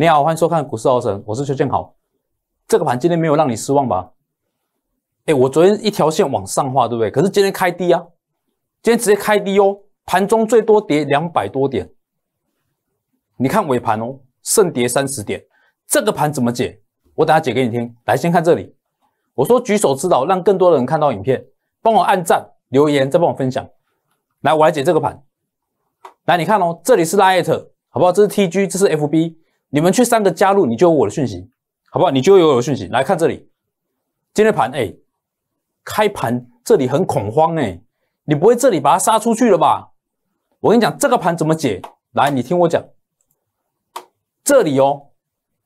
你好，欢迎收看股市奥神，我是邱建豪。这个盘今天没有让你失望吧？哎，我昨天一条线往上画，对不对？可是今天开低啊，今天直接开低哦，盘中最多跌两百多点。你看尾盘哦，剩跌三十点。这个盘怎么解？我等下解给你听。来，先看这里。我说举手之劳，让更多的人看到影片，帮我按赞、留言，再帮我分享。来，我来解这个盘。来，你看哦，这里是 l i t 好不好？这是 TG，这是 FB。你们去三个加入，你就有我的讯息，好不好？你就有我的讯息。来看这里，今天盘哎，开盘这里很恐慌哎，你不会这里把它杀出去了吧？我跟你讲，这个盘怎么解？来，你听我讲，这里哦，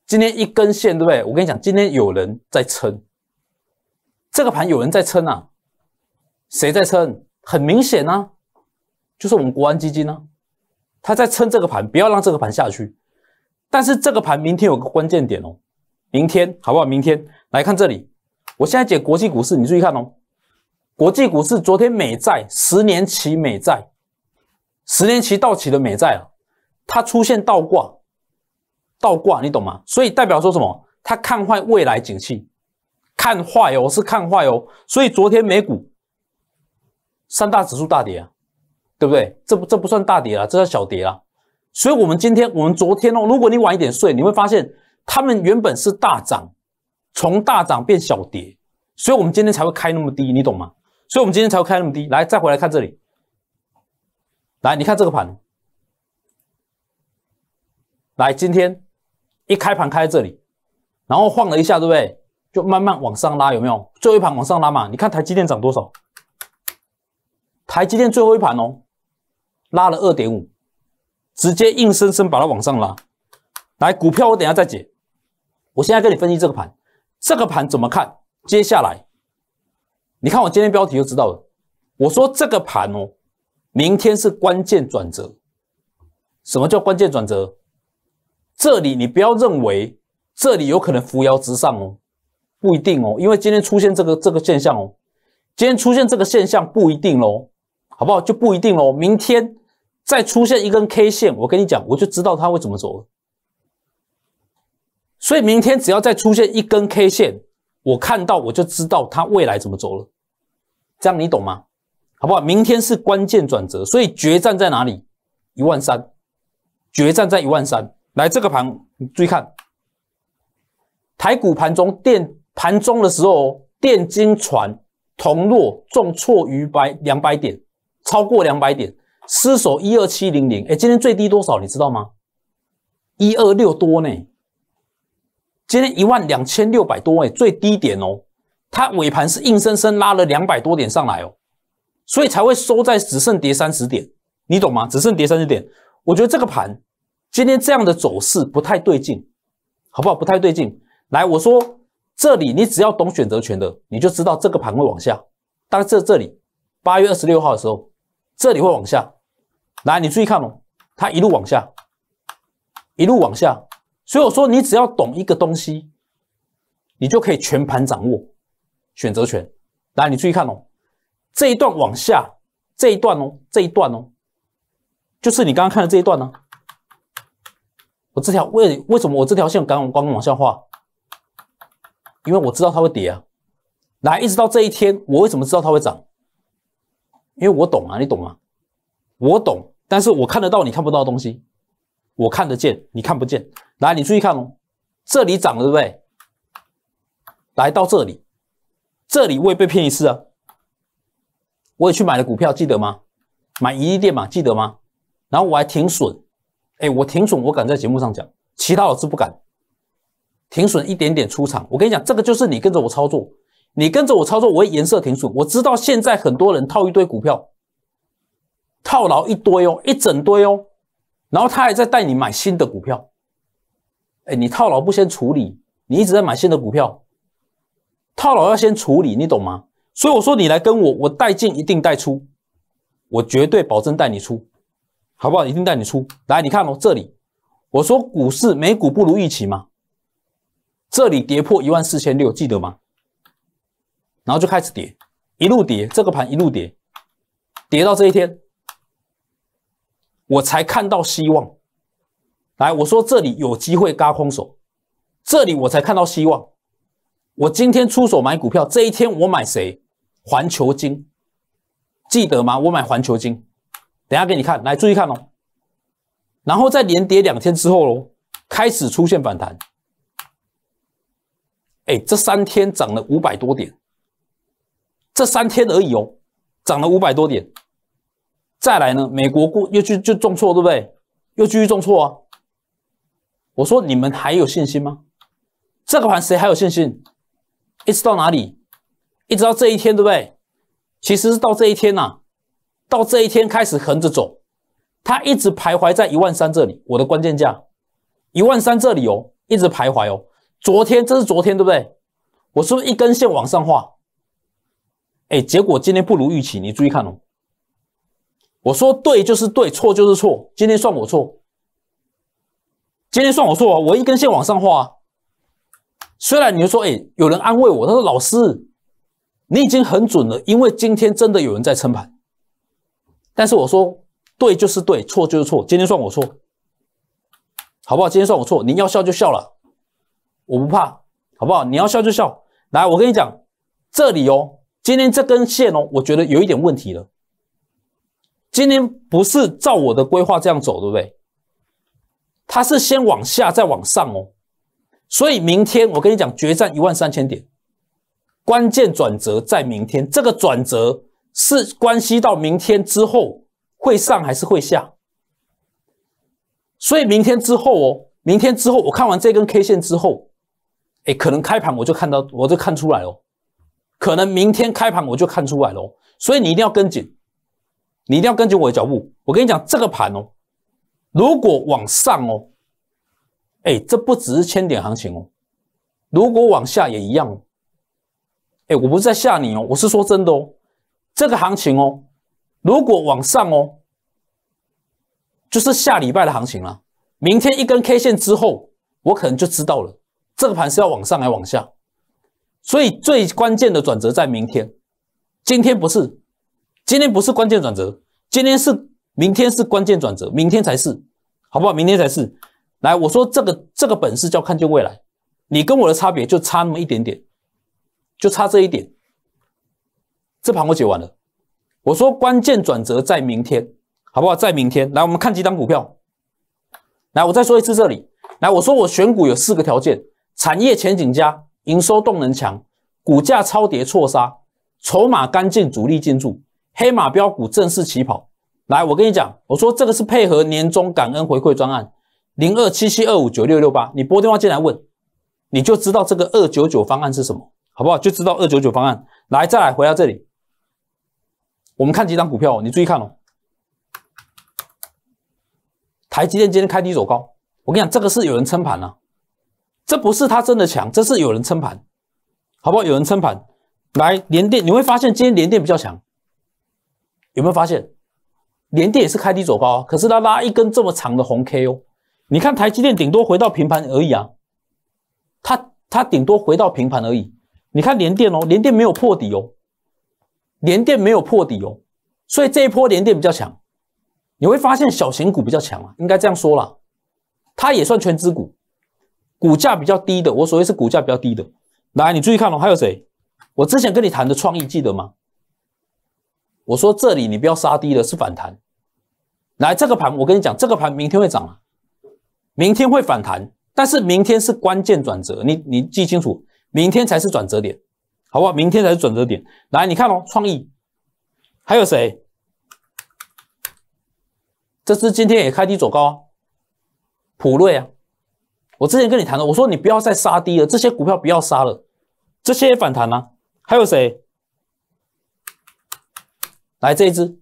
今天一根线对不对？我跟你讲，今天有人在撑，这个盘有人在撑啊，谁在撑？很明显啊，就是我们国安基金啊，他在撑这个盘，不要让这个盘下去。但是这个盘明天有个关键点哦，明天好不好？明天来看这里，我现在解国际股市，你注意看哦。国际股市昨天美债十年期美债，十年期到期的美债啊，它出现倒挂，倒挂你懂吗？所以代表说什么？它看坏未来景气，看坏哦，是看坏哦。所以昨天美股三大指数大跌，啊，对不对？这不这不算大跌啊，这叫小跌啊。所以，我们今天，我们昨天哦，如果你晚一点睡，你会发现他们原本是大涨，从大涨变小跌，所以我们今天才会开那么低，你懂吗？所以我们今天才会开那么低。来，再回来看这里，来，你看这个盘，来，今天一开盘开在这里，然后晃了一下，对不对？就慢慢往上拉，有没有？最后一盘往上拉嘛？你看台积电涨多少？台积电最后一盘哦，拉了二点五。直接硬生生把它往上拉，来股票我等下再解，我现在跟你分析这个盘，这个盘怎么看？接下来，你看我今天标题就知道了。我说这个盘哦，明天是关键转折。什么叫关键转折？这里你不要认为这里有可能扶摇直上哦，不一定哦，因为今天出现这个这个现象哦，今天出现这个现象不一定喽，好不好？就不一定喽，明天。再出现一根 K 线，我跟你讲，我就知道它会怎么走了。所以明天只要再出现一根 K 线，我看到我就知道它未来怎么走了。这样你懂吗？好不好？明天是关键转折，所以决战在哪里？一万三，决战在一万三。来，这个盘你注意看，台股盘中电盘中的时候，电金传铜落重挫逾百两百点，超过两百点。失守一二七零零，哎，今天最低多少你知道吗？一二六多呢，今天一万两千六百多哎，最低点哦，它尾盘是硬生生拉了两百多点上来哦，所以才会收在只剩跌三十点，你懂吗？只剩跌三十点，我觉得这个盘今天这样的走势不太对劲，好不好？不太对劲。来，我说这里你只要懂选择权的，你就知道这个盘会往下。但是这里八月二十六号的时候。这里会往下，来你注意看哦，它一路往下，一路往下。所以我说，你只要懂一个东西，你就可以全盘掌握选择权。来，你注意看哦，这一段往下，这一段哦，这一段哦，就是你刚刚看的这一段呢。我这条为为什么我这条线刚刚刚往下画？因为我知道它会跌啊。来，一直到这一天，我为什么知道它会涨？因为我懂啊，你懂吗？我懂，但是我看得到你看不到的东西，我看得见你看不见。来，你注意看哦，这里涨了对不对？来到这里，这里我也被骗一次啊。我也去买了股票，记得吗？买一亿店嘛，记得吗？然后我还停损，哎，我停损，我敢在节目上讲，其他老师不敢。停损一点点出场，我跟你讲，这个就是你跟着我操作。你跟着我操作，我会颜色停损。我知道现在很多人套一堆股票，套牢一堆哦，一整堆哦。然后他还在带你买新的股票，哎，你套牢不先处理，你一直在买新的股票，套牢要先处理，你懂吗？所以我说你来跟我，我带进一定带出，我绝对保证带你出，好不好？一定带你出来。你看哦，这里我说股市美股不如一起嘛，这里跌破一万四千六，记得吗？然后就开始跌，一路跌，这个盘一路跌，跌到这一天，我才看到希望。来，我说这里有机会嘎空手，这里我才看到希望。我今天出手买股票，这一天我买谁？环球金，记得吗？我买环球金。等下给你看，来，注意看哦。然后再连跌两天之后喽，开始出现反弹。哎，这三天涨了五百多点。这三天而已哦，涨了五百多点。再来呢，美国过又去就重挫，对不对？又继续重挫啊！我说你们还有信心吗？这个盘谁还有信心？一直到哪里？一直到这一天，对不对？其实是到这一天呐，到这一天开始横着走，它一直徘徊在一万三这里，我的关键价，一万三这里哦，一直徘徊哦。昨天这是昨天，对不对？我是不是一根线往上画？哎，结果今天不如预期，你注意看哦。我说对就是对，错就是错，今天算我错。今天算我错，啊！我一根线往上画。虽然你说哎，有人安慰我，他说老师你已经很准了，因为今天真的有人在撑盘。但是我说对就是对，错就是错，今天算我错，好不好？今天算我错，你要笑就笑了，我不怕，好不好？你要笑就笑，来，我跟你讲这里哦。今天这根线哦，我觉得有一点问题了。今天不是照我的规划这样走，对不对？它是先往下再往上哦，所以明天我跟你讲，决战一万三千点，关键转折在明天，这个转折是关系到明天之后会上还是会下。所以明天之后哦，明天之后我看完这根 K 线之后，哎，可能开盘我就看到，我就看出来哦。可能明天开盘我就看出来了，所以你一定要跟紧，你一定要跟紧我的脚步。我跟你讲，这个盘哦，如果往上哦，哎，这不只是千点行情哦，如果往下也一样。哦。哎，我不是在吓你哦，我是说真的哦，这个行情哦，如果往上哦，就是下礼拜的行情了。明天一根 K 线之后，我可能就知道了，这个盘是要往上来往下。所以最关键的转折在明天，今天不是，今天不是关键转折，今天是明天是关键转折，明天才是，好不好？明天才是。来，我说这个这个本事叫看见未来，你跟我的差别就差那么一点点，就差这一点。这盘我解完了，我说关键转折在明天，好不好？在明天。来，我们看几档股票。来，我再说一次这里。来，我说我选股有四个条件，产业前景佳，营收动能强，股价超跌错杀，筹码干净，主力进驻，黑马标股正式起跑。来，我跟你讲，我说这个是配合年终感恩回馈专案，零二七七二五九六六八，你拨电话进来问，你就知道这个二九九方案是什么，好不好？就知道二九九方案。来，再来回到这里，我们看几张股票哦，你注意看哦。台积电今天开低走高，我跟你讲，这个是有人撑盘了。这不是它真的强，这是有人撑盘，好不好？有人撑盘来连电，你会发现今天连电比较强，有没有发现？连电也是开低走高啊，可是它拉一根这么长的红 K 哦。你看台积电顶多回到平盘而已啊，它它顶多回到平盘而已。你看连电哦，连电没有破底哦，连电没有破底哦，所以这一波连电比较强，你会发现小型股比较强啊，应该这样说了，它也算全资股。股价比较低的，我所谓是股价比较低的，来，你注意看哦，还有谁？我之前跟你谈的创意，记得吗？我说这里你不要杀低了，是反弹。来，这个盘我跟你讲，这个盘明天会涨，明天会反弹，但是明天是关键转折，你你记清楚，明天才是转折点，好不好？明天才是转折点。来，你看哦，创意，还有谁？这支今天也开低走高，普瑞啊。我之前跟你谈了，我说你不要再杀低了，这些股票不要杀了，这些也反弹呢？还有谁？来这一只，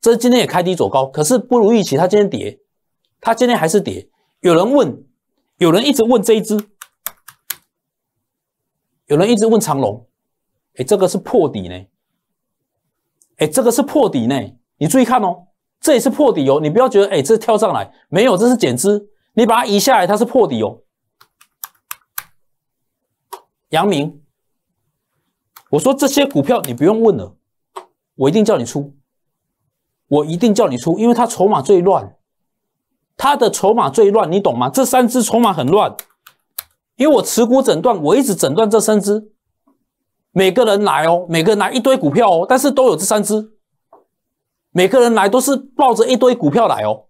这是今天也开低走高，可是不如预期。它今天跌，它今天还是跌。有人问，有人一直问这一只，有人一直问长龙，哎，这个是破底呢，哎，这个是破底呢。你注意看哦，这也是破底哦。你不要觉得哎，这跳上来没有？这是减资。你把它移下来，它是破底哦。杨明，我说这些股票你不用问了，我一定叫你出，我一定叫你出，因为它筹码最乱，它的筹码最乱，你懂吗？这三只筹码很乱，因为我持股诊断，我一直诊断这三只，每个人来哦，每个人来一堆股票哦，但是都有这三只，每个人来都是抱着一堆股票来哦。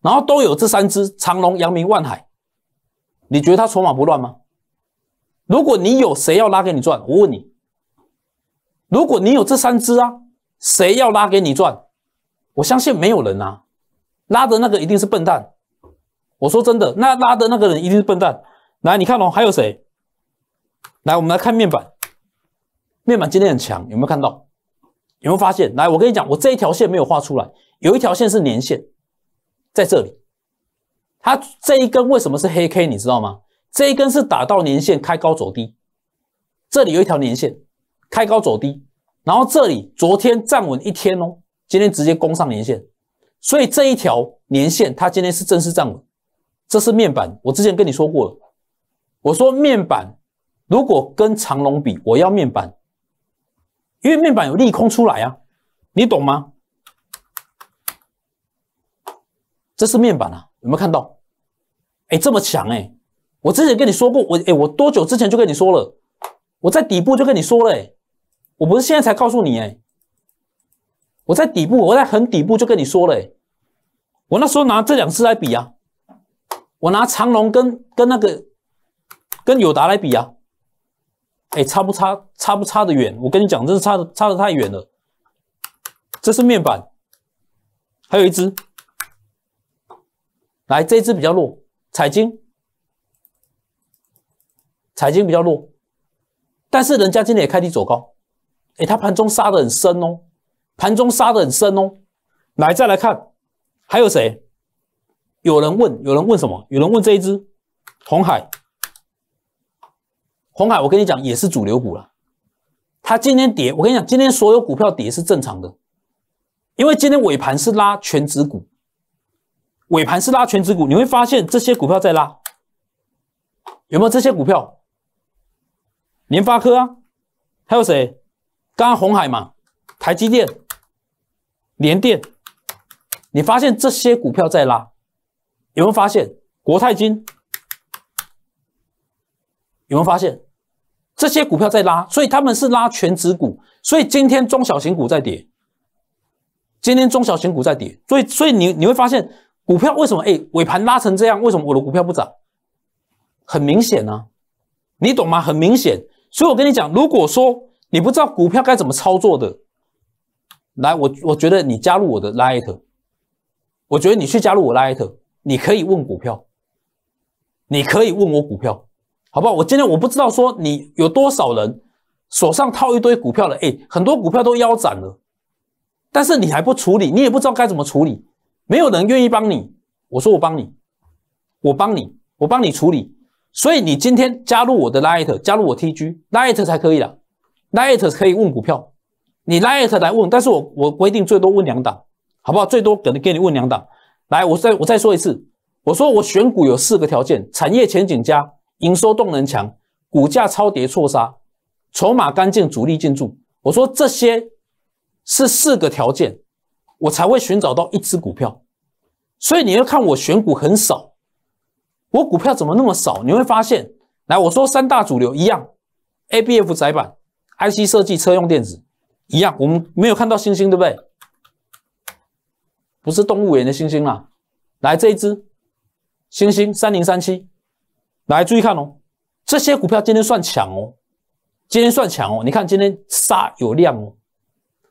然后都有这三只长隆、扬名、万海，你觉得他筹码不乱吗？如果你有谁要拉给你赚，我问你，如果你有这三只啊，谁要拉给你赚？我相信没有人啊，拉的那个一定是笨蛋。我说真的，那拉的那个人一定是笨蛋。来，你看哦，还有谁？来，我们来看面板，面板今天很强，有没有看到？有没有发现？来，我跟你讲，我这一条线没有画出来，有一条线是年线。在这里，它这一根为什么是黑 K？你知道吗？这一根是打到年线，开高走低。这里有一条年线，开高走低，然后这里昨天站稳一天哦，今天直接攻上年线，所以这一条年线它今天是正式站稳。这是面板，我之前跟你说过了，我说面板如果跟长龙比，我要面板，因为面板有利空出来啊，你懂吗？这是面板啊，有没有看到？哎，这么强哎！我之前跟你说过，我哎，我多久之前就跟你说了？我在底部就跟你说了哎，我不是现在才告诉你哎。我在底部，我在很底部就跟你说了哎。我那时候拿这两只来比啊，我拿长隆跟跟那个跟友达来比啊，哎，差不差，差不差的远？我跟你讲，真是差的差的太远了。这是面板，还有一只。来，这一只比较弱，财经，财经比较弱，但是人家今天也开低走高，哎，它盘中杀的很深哦，盘中杀的很深哦。来，再来看，还有谁？有人问，有人问什么？有人问这一只，红海，红海，我跟你讲，也是主流股了。它今天跌，我跟你讲，今天所有股票跌是正常的，因为今天尾盘是拉全指股。尾盘是拉全指股，你会发现这些股票在拉，有没有这些股票？联发科啊，还有谁？刚刚红海嘛，台积电、联电，你发现这些股票在拉？有没有发现国泰金？有没有发现这些股票在拉？所以他们是拉全指股，所以今天中小型股在跌，今天中小型股在跌，所以所以你你会发现。股票为什么哎尾盘拉成这样？为什么我的股票不涨？很明显啊，你懂吗？很明显。所以我跟你讲，如果说你不知道股票该怎么操作的，来，我我觉得你加入我的拉 h 特，我觉得你去加入我拉 h 特，你可以问股票，你可以问我股票，好不好？我今天我不知道说你有多少人手上套一堆股票的，哎，很多股票都腰斩了，但是你还不处理，你也不知道该怎么处理。没有人愿意帮你，我说我帮你，我帮你，我帮你处理，所以你今天加入我的 light，加入我 TG light 才可以了，light 可以问股票，你 light 来问，但是我我规定最多问两档，好不好？最多给给你问两档，来，我再我再说一次，我说我选股有四个条件：产业前景加营收动能强，股价超跌错杀，筹码干净主力进驻。我说这些是四个条件。我才会寻找到一只股票，所以你要看我选股很少，我股票怎么那么少？你会发现，来，我说三大主流一样，A、B、F 窄板，I、C 设计，车用电子一样，我们没有看到星星，对不对？不是动物园的星星啦，来这一只星星三零三七，来注意看哦，这些股票今天算抢哦，今天算抢哦，你看今天杀有量哦，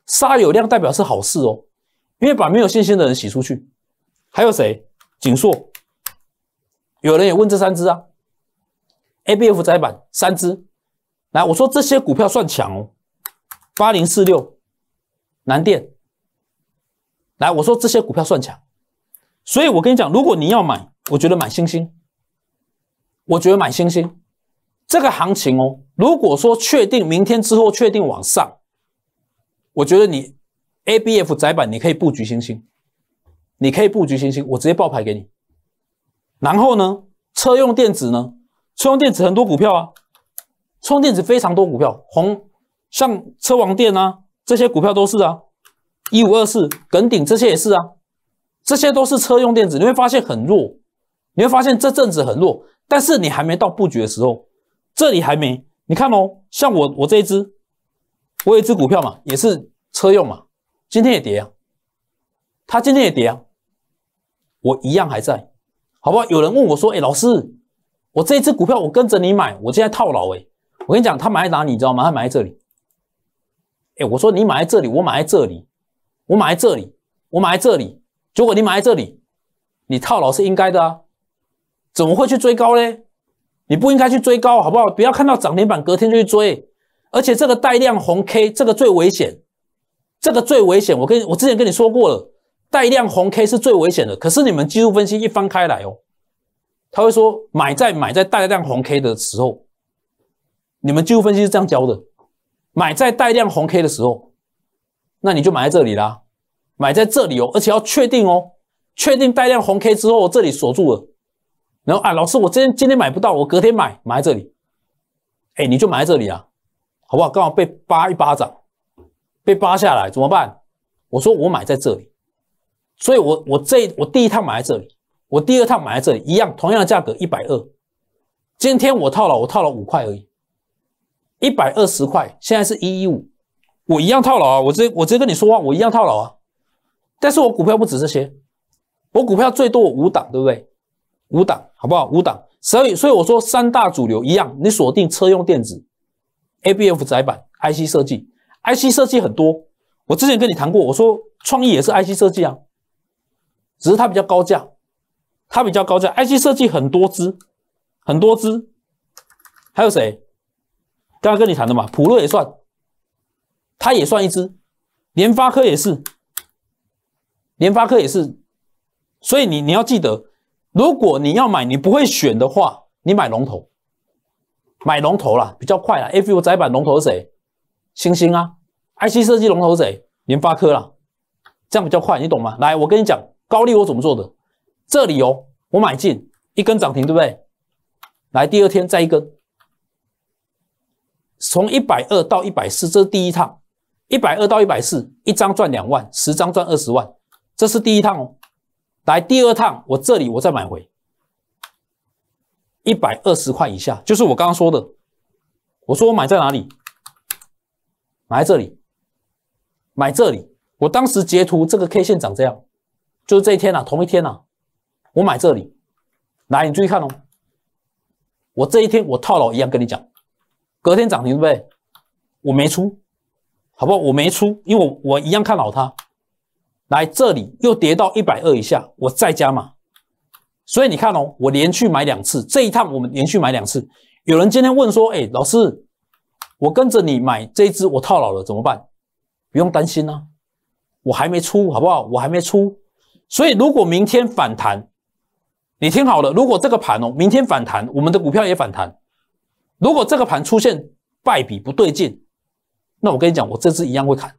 杀有量代表是好事哦。因为把没有信心的人洗出去，还有谁？锦硕，有人也问这三只啊？A、B、F 窄板三只，来，我说这些股票算强哦，八零四六南电，来，我说这些股票算强，所以我跟你讲，如果你要买，我觉得买星星，我觉得买星星，这个行情哦，如果说确定明天之后确定往上，我觉得你。A B F 窄板，你可以布局星星，你可以布局星星，我直接爆牌给你。然后呢，车用电子呢，车用电子很多股票啊，车用电子非常多股票，红像车王电啊这些股票都是啊，一五二四、耿鼎这些也是啊，这些都是车用电子。你会发现很弱，你会发现这阵子很弱，但是你还没到布局的时候，这里还没。你看哦，像我我这一支，我有一支股票嘛，也是车用嘛。今天也跌啊，他今天也跌啊，我一样还在，好不好？有人问我说：“哎，老师，我这一只股票我跟着你买，我现在套牢哎。”我跟你讲，他买哪里你知道吗？他买在这里。哎，我说你买在这里，我买在这里，我买在这里，我买在这里。结果你买在这里，你套牢是应该的啊，怎么会去追高嘞？你不应该去追高，好不好？不要看到涨停板隔天就去追，而且这个带量红 K，这个最危险。这个最危险，我跟我之前跟你说过了，带量红 K 是最危险的。可是你们技术分析一翻开来哦，他会说买在买在带量红 K 的时候，你们技术分析是这样教的，买在带量红 K 的时候，那你就买在这里啦，买在这里哦，而且要确定哦，确定带量红 K 之后这里锁住了，然后啊老师我今天今天买不到，我隔天买买在这里，哎你就买在这里啊，好不好？刚好被扒一巴掌。被扒下来怎么办？我说我买在这里，所以，我我这我第一趟买在这里，我第二趟买在这里，一样同样的价格一百二。今天我套牢，我套了五块而已，一百二十块，现在是一一五，我一样套牢啊！我直接我直接跟你说话，我一样套牢啊！但是我股票不止这些，我股票最多五档，对不对？五档好不好？五档，所以所以我说三大主流一样，你锁定车用电子，A B F 窄板，I C 设计。IC 设计很多，我之前跟你谈过，我说创意也是 IC 设计啊，只是它比较高价，它比较高价。IC 设计很多支，很多支，还有谁？刚刚跟你谈的嘛，普乐也算，它也算一支，联发科也是，联发科也是，所以你你要记得，如果你要买，你不会选的话，你买龙头，买龙头啦，比较快啦。A u 窄板龙头是谁？星星啊。IC 设计龙头谁？联发科啦，这样比较快，你懂吗？来，我跟你讲高利我怎么做的。这里哦，我买进一根涨停，对不对？来，第二天再一根，从一百二到一百四，这是第一趟，一百二到一百四，一张赚两万，十张赚二十万，这是第一趟哦。来，第二趟我这里我再买回一百二十块以下，就是我刚刚说的，我说我买在哪里？买在这里。买这里，我当时截图这个 K 线长这样，就是这一天啊，同一天啊，我买这里，来你注意看哦，我这一天我套牢一样跟你讲，隔天涨停对不对？我没出，好不好？我没出，因为我我一样看好它，来这里又跌到一百二以下，我再加码。所以你看哦，我连续买两次，这一趟我们连续买两次，有人今天问说，哎老师，我跟着你买这一只我套牢了怎么办？不用担心啊，我还没出，好不好？我还没出，所以如果明天反弹，你听好了，如果这个盘哦，明天反弹，我们的股票也反弹。如果这个盘出现败笔不对劲，那我跟你讲，我这次一样会砍。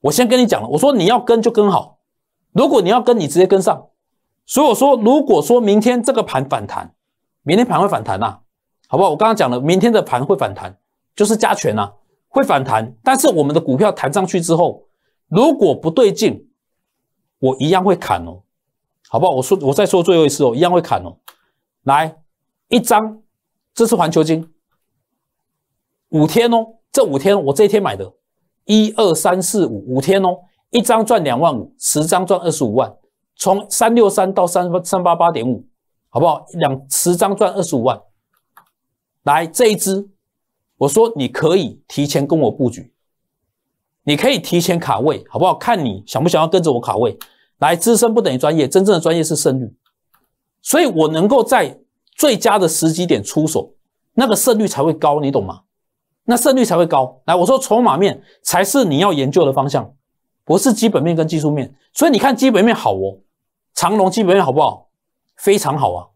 我先跟你讲了，我说你要跟就跟好，如果你要跟，你直接跟上。所以我说，如果说明天这个盘反弹，明天盘会反弹呐，好不好？我刚刚讲了，明天的盘会反弹，就是加权呐。会反弹，但是我们的股票弹上去之后，如果不对劲，我一样会砍哦，好不好？我说，我再说最后一次哦，一样会砍哦。来，一张，这是环球金，五天哦，这五天我这一天买的，一二三四五，五天哦，一张赚两万五，十张赚二十五万，从三六三到三八三八八点五，好不好？两十张赚二十五万，来这一支。我说你可以提前跟我布局，你可以提前卡位，好不好？看你想不想要跟着我卡位。来，资深不等于专业，真正的专业是胜率，所以我能够在最佳的时机点出手，那个胜率才会高，你懂吗？那胜率才会高。来，我说筹码面才是你要研究的方向，不是基本面跟技术面。所以你看基本面好哦，长龙基本面好不好？非常好啊。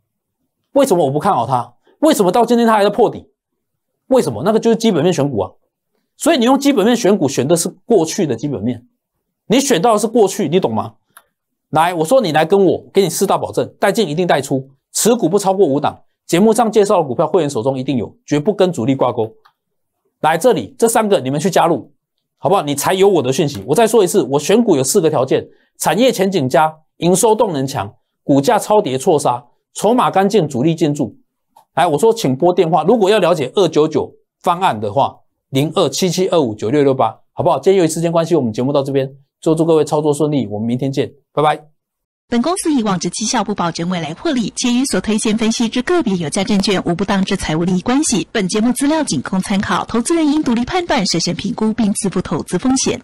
为什么我不看好它？为什么到今天它还在破底？为什么？那个就是基本面选股啊，所以你用基本面选股选的是过去的基本面，你选到的是过去，你懂吗？来，我说你来跟我，给你四大保证：带进一定带出，持股不超过五档，节目上介绍的股票，会员手中一定有，绝不跟主力挂钩。来这里，这三个你们去加入，好不好？你才有我的讯息。我再说一次，我选股有四个条件：产业前景加营收动能强，股价超跌错杀，筹码干净，主力进驻。来，我说，请拨电话。如果要了解二九九方案的话，零二七七二五九六六八，好不好？今天由于时间关系，我们节目到这边。祝祝各位操作顺利，我们明天见，拜拜。本公司以往之绩效不保证未来获利，且与所推荐分析之个别有价证券无不当之财务利益关系。本节目资料仅供参考，投资人应独立判断、审慎评估并自负投资风险。